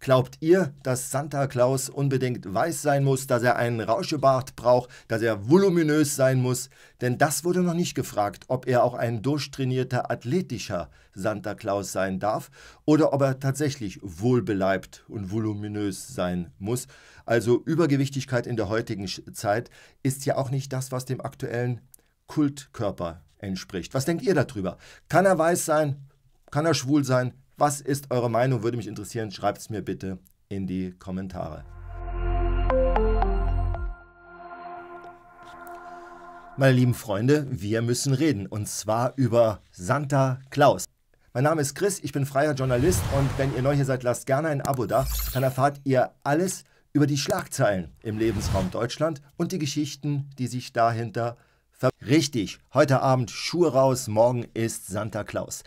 Glaubt ihr, dass Santa Claus unbedingt weiß sein muss, dass er einen Rauschebart braucht, dass er voluminös sein muss? Denn das wurde noch nicht gefragt, ob er auch ein durchtrainierter, athletischer Santa Claus sein darf oder ob er tatsächlich wohlbeleibt und voluminös sein muss. Also Übergewichtigkeit in der heutigen Zeit ist ja auch nicht das, was dem aktuellen Kultkörper entspricht. Was denkt ihr darüber? Kann er weiß sein? Kann er schwul sein? Was ist eure Meinung? Würde mich interessieren. Schreibt es mir bitte in die Kommentare. Meine lieben Freunde, wir müssen reden und zwar über Santa Claus. Mein Name ist Chris, ich bin freier Journalist und wenn ihr neu hier seid, lasst gerne ein Abo da, dann erfahrt ihr alles über die Schlagzeilen im Lebensraum Deutschland und die Geschichten, die sich dahinter Richtig, heute Abend Schuhe raus, morgen ist Santa Claus.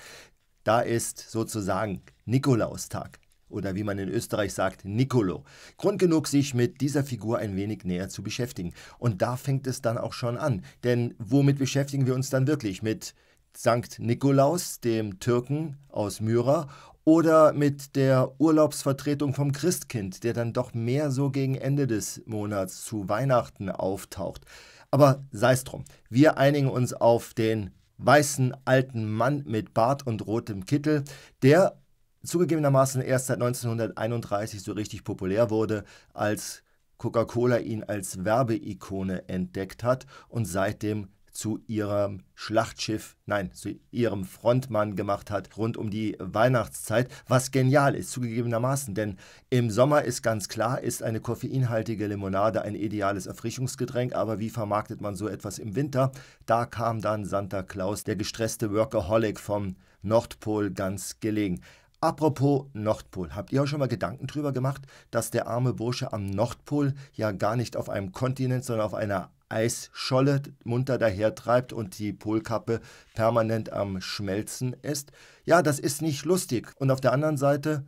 Da ist sozusagen Nikolaustag oder wie man in Österreich sagt, Nicolo. Grund genug, sich mit dieser Figur ein wenig näher zu beschäftigen. Und da fängt es dann auch schon an. Denn womit beschäftigen wir uns dann wirklich? Mit Sankt Nikolaus, dem Türken aus Myra, oder mit der Urlaubsvertretung vom Christkind, der dann doch mehr so gegen Ende des Monats zu Weihnachten auftaucht. Aber sei es drum, wir einigen uns auf den weißen alten Mann mit Bart und rotem Kittel, der zugegebenermaßen erst seit 1931 so richtig populär wurde, als Coca-Cola ihn als Werbeikone entdeckt hat und seitdem zu ihrem Schlachtschiff, nein, zu ihrem Frontmann gemacht hat, rund um die Weihnachtszeit, was genial ist, zugegebenermaßen. Denn im Sommer ist ganz klar, ist eine koffeinhaltige Limonade ein ideales Erfrischungsgetränk, aber wie vermarktet man so etwas im Winter? Da kam dann Santa Claus, der gestresste Workaholic vom Nordpol, ganz gelegen. Apropos Nordpol, habt ihr euch schon mal Gedanken drüber gemacht, dass der arme Bursche am Nordpol ja gar nicht auf einem Kontinent, sondern auf einer Eisscholle munter dahertreibt und die Polkappe permanent am Schmelzen ist? Ja, das ist nicht lustig. Und auf der anderen Seite,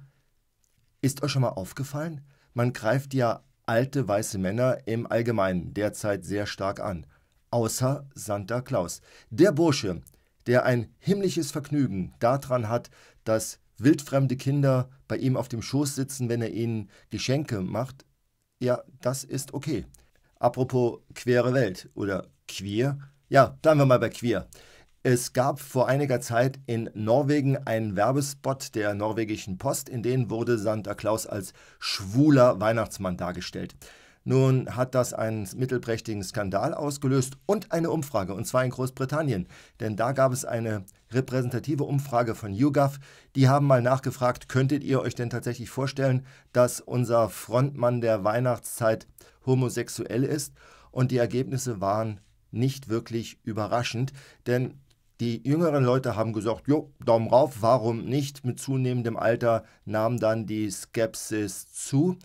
ist euch schon mal aufgefallen? Man greift ja alte weiße Männer im Allgemeinen derzeit sehr stark an. Außer Santa Claus. Der Bursche, der ein himmlisches Vergnügen daran hat, dass wildfremde Kinder bei ihm auf dem Schoß sitzen, wenn er ihnen Geschenke macht, ja, das ist okay. Apropos queere Welt oder queer, ja, bleiben wir mal bei queer. Es gab vor einiger Zeit in Norwegen einen Werbespot der norwegischen Post, in dem wurde Santa Claus als schwuler Weihnachtsmann dargestellt. Nun hat das einen mittelprächtigen Skandal ausgelöst und eine Umfrage, und zwar in Großbritannien. Denn da gab es eine repräsentative Umfrage von YouGov. Die haben mal nachgefragt, könntet ihr euch denn tatsächlich vorstellen, dass unser Frontmann der Weihnachtszeit homosexuell ist? Und die Ergebnisse waren nicht wirklich überraschend, denn die jüngeren Leute haben gesagt, jo, Daumen rauf, warum nicht? Mit zunehmendem Alter nahm dann die Skepsis zu.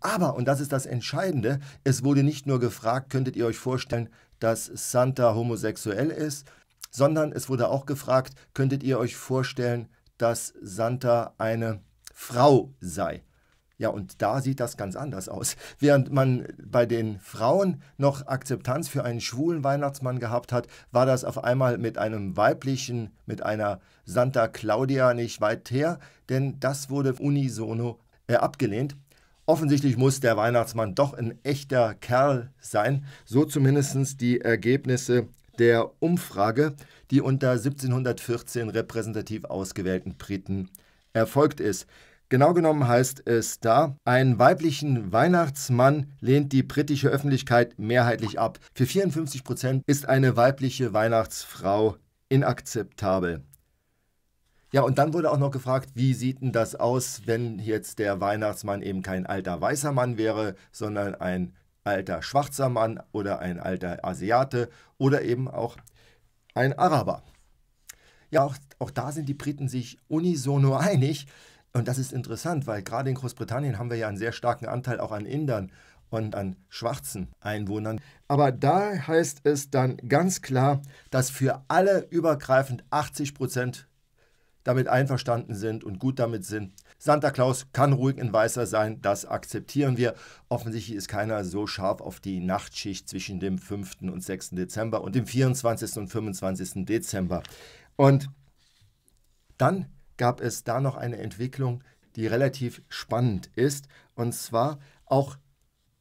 Aber, und das ist das Entscheidende, es wurde nicht nur gefragt, könntet ihr euch vorstellen, dass Santa homosexuell ist, sondern es wurde auch gefragt, könntet ihr euch vorstellen, dass Santa eine Frau sei. Ja, und da sieht das ganz anders aus. Während man bei den Frauen noch Akzeptanz für einen schwulen Weihnachtsmann gehabt hat, war das auf einmal mit einem weiblichen, mit einer Santa Claudia nicht weit her, denn das wurde unisono äh, abgelehnt. Offensichtlich muss der Weihnachtsmann doch ein echter Kerl sein, so zumindest die Ergebnisse der Umfrage, die unter 1714 repräsentativ ausgewählten Briten erfolgt ist. Genau genommen heißt es da, einen weiblichen Weihnachtsmann lehnt die britische Öffentlichkeit mehrheitlich ab. Für 54 Prozent ist eine weibliche Weihnachtsfrau inakzeptabel. Ja, und dann wurde auch noch gefragt, wie sieht denn das aus, wenn jetzt der Weihnachtsmann eben kein alter weißer Mann wäre, sondern ein alter schwarzer Mann oder ein alter Asiate oder eben auch ein Araber. Ja, auch, auch da sind die Briten sich unisono einig. Und das ist interessant, weil gerade in Großbritannien haben wir ja einen sehr starken Anteil auch an Indern und an schwarzen Einwohnern. Aber da heißt es dann ganz klar, dass für alle übergreifend 80 Prozent damit einverstanden sind und gut damit sind. Santa Claus kann ruhig in Weißer sein, das akzeptieren wir. Offensichtlich ist keiner so scharf auf die Nachtschicht zwischen dem 5. und 6. Dezember und dem 24. und 25. Dezember. Und dann gab es da noch eine Entwicklung, die relativ spannend ist. Und zwar auch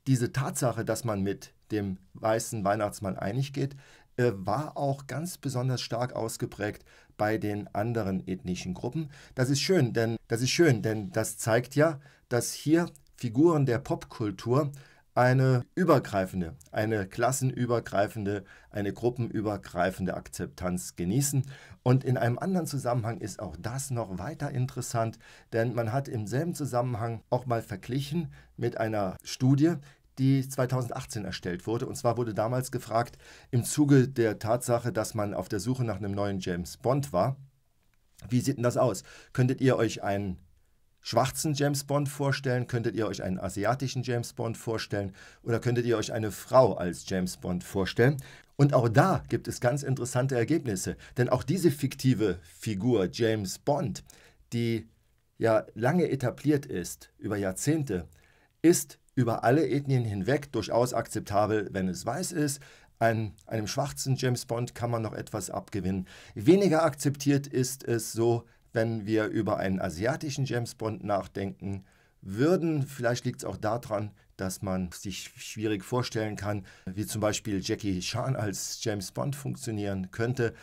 diese Tatsache, dass man mit dem weißen Weihnachtsmann einig geht, äh, war auch ganz besonders stark ausgeprägt bei den anderen ethnischen Gruppen. Das ist schön, denn das ist schön, denn das zeigt ja, dass hier Figuren der Popkultur eine übergreifende, eine klassenübergreifende, eine gruppenübergreifende Akzeptanz genießen. Und in einem anderen Zusammenhang ist auch das noch weiter interessant, denn man hat im selben Zusammenhang auch mal verglichen mit einer Studie, die 2018 erstellt wurde. Und zwar wurde damals gefragt, im Zuge der Tatsache, dass man auf der Suche nach einem neuen James Bond war, wie sieht denn das aus? Könntet ihr euch einen schwarzen James Bond vorstellen? Könntet ihr euch einen asiatischen James Bond vorstellen? Oder könntet ihr euch eine Frau als James Bond vorstellen? Und auch da gibt es ganz interessante Ergebnisse, denn auch diese fiktive Figur James Bond, die ja lange etabliert ist, über Jahrzehnte, ist über alle Ethnien hinweg durchaus akzeptabel, wenn es weiß ist. Ein, einem schwarzen James Bond kann man noch etwas abgewinnen. Weniger akzeptiert ist es so, wenn wir über einen asiatischen James Bond nachdenken würden. Vielleicht liegt es auch daran, dass man sich schwierig vorstellen kann, wie zum Beispiel Jackie Chan als James Bond funktionieren könnte.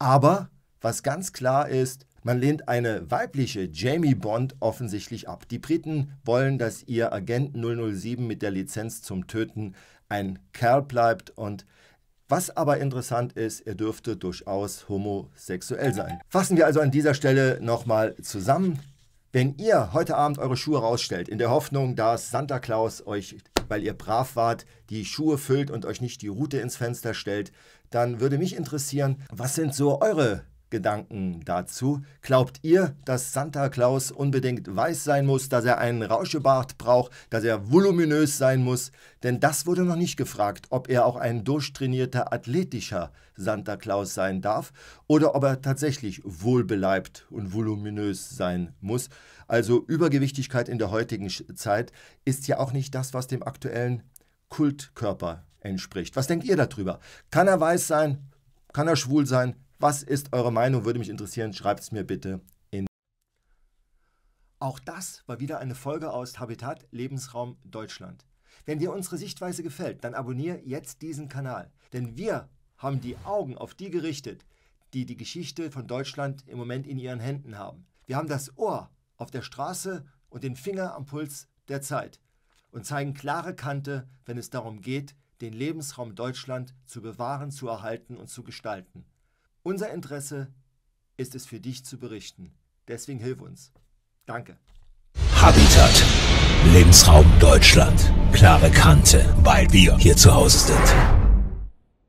Aber was ganz klar ist, man lehnt eine weibliche Jamie Bond offensichtlich ab. Die Briten wollen, dass ihr Agent 007 mit der Lizenz zum Töten ein Kerl bleibt und was aber interessant ist, er dürfte durchaus homosexuell sein. Fassen wir also an dieser Stelle nochmal zusammen. Wenn ihr heute Abend eure Schuhe rausstellt, in der Hoffnung, dass Santa Claus euch, weil ihr brav wart, die Schuhe füllt und euch nicht die Rute ins Fenster stellt, dann würde mich interessieren, was sind so eure Gedanken dazu. Glaubt ihr, dass Santa Claus unbedingt weiß sein muss, dass er einen Rauschebart braucht, dass er voluminös sein muss? Denn das wurde noch nicht gefragt, ob er auch ein durchtrainierter, athletischer Santa Claus sein darf oder ob er tatsächlich wohlbeleibt und voluminös sein muss. Also Übergewichtigkeit in der heutigen Zeit ist ja auch nicht das, was dem aktuellen Kultkörper entspricht. Was denkt ihr darüber? Kann er weiß sein? Kann er schwul sein? Was ist eure Meinung? Würde mich interessieren. Schreibt es mir bitte in. Auch das war wieder eine Folge aus Habitat Lebensraum Deutschland. Wenn dir unsere Sichtweise gefällt, dann abonniere jetzt diesen Kanal. Denn wir haben die Augen auf die gerichtet, die die Geschichte von Deutschland im Moment in ihren Händen haben. Wir haben das Ohr auf der Straße und den Finger am Puls der Zeit und zeigen klare Kante, wenn es darum geht, den Lebensraum Deutschland zu bewahren, zu erhalten und zu gestalten. Unser Interesse ist es für dich zu berichten. Deswegen hilf uns. Danke. Habitat. Lebensraum Deutschland. Klare Kante, weil wir hier zu Hause sind.